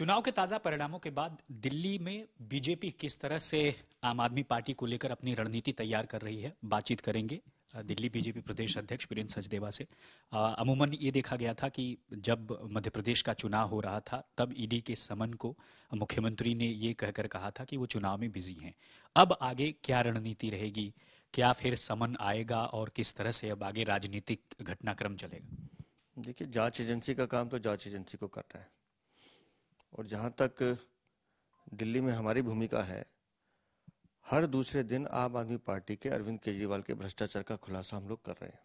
चुनाव के ताजा परिणामों के बाद दिल्ली में बीजेपी किस तरह से आम आदमी पार्टी को लेकर अपनी रणनीति तैयार कर रही है बातचीत करेंगे दिल्ली बीजेपी प्रदेश अध्यक्ष वीरेंद्र सचदेवा से अमूमन ये देखा गया था कि जब मध्य प्रदेश का चुनाव हो रहा था तब ईडी के समन को मुख्यमंत्री ने ये कहकर कहा था कि वो चुनाव में बिजी हैं अब आगे क्या रणनीति रहेगी क्या फिर समन आएगा और किस तरह से अब आगे राजनीतिक घटनाक्रम चलेगा देखिए जांच एजेंसी का काम तो जांच एजेंसी को करना है और जहाँ तक दिल्ली में हमारी भूमिका है हर दूसरे दिन आम आदमी पार्टी के अरविंद केजरीवाल के भ्रष्टाचार का खुलासा हम लोग कर रहे हैं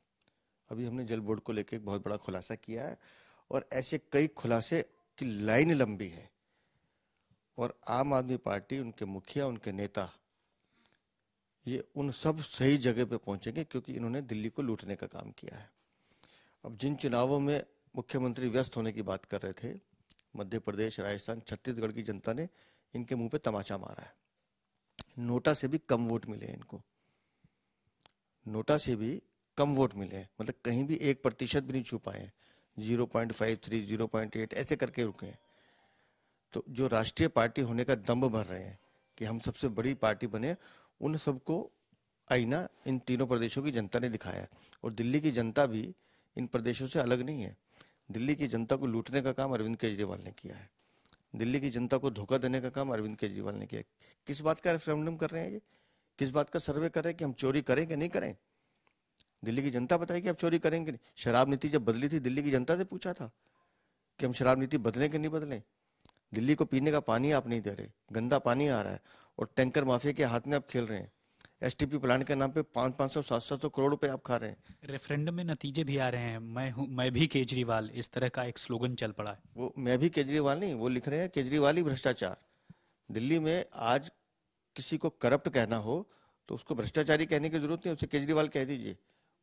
अभी हमने जल बोर्ड को लेकर एक बहुत बड़ा खुलासा किया है और ऐसे कई खुलासे की लाइन लंबी है और आम आदमी पार्टी उनके मुखिया उनके नेता ये उन सब सही जगह पे पहुंचेंगे क्योंकि इन्होंने दिल्ली को लूटने का काम किया है अब जिन चुनावों में मुख्यमंत्री व्यस्त होने की बात कर रहे थे मध्य प्रदेश राजस्थान छत्तीसगढ़ की जनता ने इनके मुंह पे तमाचा मारा है नोटा से भी कम वोट मिले इनको नोटा से भी कम वोट मिले हैं मतलब कहीं भी एक प्रतिशत भी नहीं छू पाए zero point five three zero point eight ऐसे करके रुके हैं तो जो राष्ट्रीय पार्टी होने का दम्ब भर रहे हैं कि हम सबसे बड़ी पार्टी बने उन सबको आईना इन तीनों प्रदेशों की जनता ने दिखाया और दिल्ली की जनता भी इन प्रदेशों से अलग नहीं है दिल्ली की जनता को लूटने का काम अरविंद केजरीवाल ने किया है दिल्ली की जनता को धोखा देने का काम अरविंद केजरीवाल ने किया किस बात का रेफरेंडम कर रहे हैं ये किस बात का सर्वे कर रहे हैं कि हम चोरी करें कि नहीं करें दिल्ली की जनता बताएगी आप चोरी करेंगे नहीं शराब नीति जब बदली थी दिल्ली की जनता से पूछा था कि हम शराब नीति बदलें कि नहीं बदलें दिल्ली को पीने का पानी आप नहीं दे रहे गंदा पानी आ रहा है और टैंकर माफिया के हाथ में आप खेल रहे हैं एस प्लान के नाम पे पाँच पाँच सौ सात सात सौ करोड़ रुपए आप खा रहे हैं रेफरेंडम में नतीजे भी आ रहे हैं मैं हूँ मैं भी केजरीवाल इस तरह का एक स्लोगन चल पड़ा है वो मैं भी केजरीवाल नहीं वो लिख रहे हैं केजरीवाल ही भ्रष्टाचार दिल्ली में आज किसी को करप्ट कहना हो तो उसको भ्रष्टाचारी कहने की जरूरत नहीं उसे केजरीवाल कह दीजिए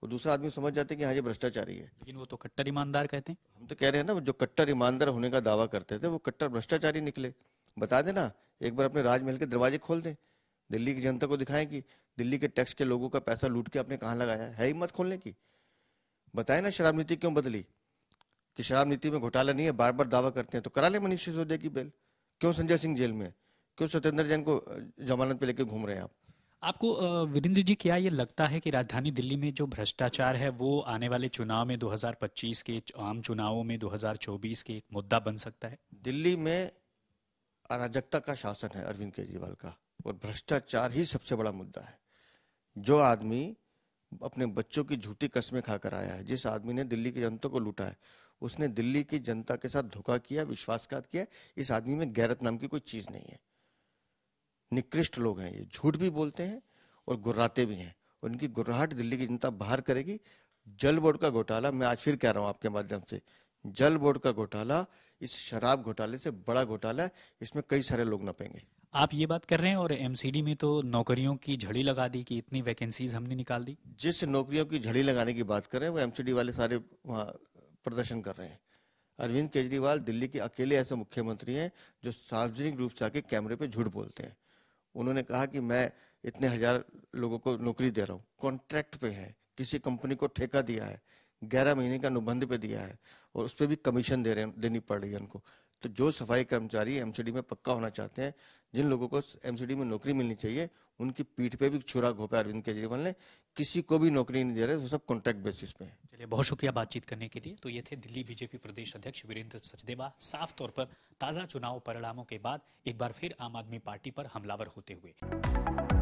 और दूसरा आदमी समझ जाते हैं कि हाँ ये भ्रष्टाचारी है लेकिन वो तो कट्टर ईमानदार कहते हैं हम तो कह रहे हैं ना जो कट्टर ईमानदार होने का दावा करते थे वो कट्टर भ्रष्टाचारी निकले बता देना एक बार अपने राजमहल के दरवाजे खोल दें दिल्ली की जनता को दिखाएं कि दिल्ली के टैक्स के लोगों का पैसा लूट के आपने कहाँ लगाया है हिम्मत खोलने की बताएं ना शराब नीति क्यों बदली कि शराब नीति में घोटाला नहीं है बार बार दावा करते हैं तो करा ले मनीष सिसोदिया की बेल क्यों संजय सिंह जेल में क्यों सत्येंद्र जैन को जमानत पे लेके घूम रहे हैं आप आपको वीरेंद्र जी क्या ये लगता है कि राजधानी दिल्ली में जो भ्रष्टाचार है वो आने वाले चुनाव में 2025 के आम चुनावों में 2024 के एक मुद्दा बन सकता है दिल्ली में अराजकता का शासन है अरविंद केजरीवाल का और भ्रष्टाचार ही सबसे बड़ा मुद्दा है जो आदमी अपने बच्चों की झूठी कस्में खाकर आया है जिस आदमी ने दिल्ली की जनता को लूटा है उसने दिल्ली की जनता के साथ धोखा किया विश्वासघात किया इस आदमी में गैरत नाम की कोई चीज नहीं है निकृष्ट लोग हैं ये झूठ भी बोलते हैं और गुर्राते भी हैं और उनकी गुर्राहट दिल्ली की जनता बाहर करेगी जल बोर्ड का घोटाला मैं आज फिर कह रहा हूँ आपके माध्यम से जल बोर्ड का घोटाला इस शराब घोटाले से बड़ा घोटाला है इसमें कई सारे लोग नपेंगे आप ये बात कर रहे हैं और एमसीडी में तो नौकरियों की झड़ी लगा दी कि इतनी वैकेंसीज हमने निकाल दी जिस नौकरियों की झड़ी लगाने की बात कर रहे हैं वो एमसीडी वाले सारे वहाँ प्रदर्शन कर रहे हैं अरविंद केजरीवाल दिल्ली के अकेले ऐसे मुख्यमंत्री हैं जो सार्वजनिक रूप से आके कैमरे पे झूठ बोलते हैं उन्होंने कहा कि मैं इतने हजार लोगों को नौकरी दे रहा हूँ कॉन्ट्रैक्ट पे है किसी कंपनी को ठेका दिया है ग्यारह महीने का अनुबंध पे दिया है और उस पर भी कमीशन दे रहे देनी पड़ रही है उनको तो जो सफाई कर्मचारी एमसीडी में पक्का होना चाहते हैं जिन लोगों को एमसीडी में नौकरी मिलनी चाहिए उनकी पीठ पे भी छुरा घोपा अरविंद केजरीवाल ने किसी को भी नौकरी नहीं दे रहे वो सब कॉन्ट्रैक्ट बेसिस पे चलिए बहुत शुक्रिया बातचीत करने के लिए तो ये थे दिल्ली बीजेपी प्रदेश अध्यक्ष वीरेंद्र सचदेवा साफ तौर पर ताज़ा चुनाव परिणामों के बाद एक बार फिर आम आदमी पार्टी पर हमलावर होते हुए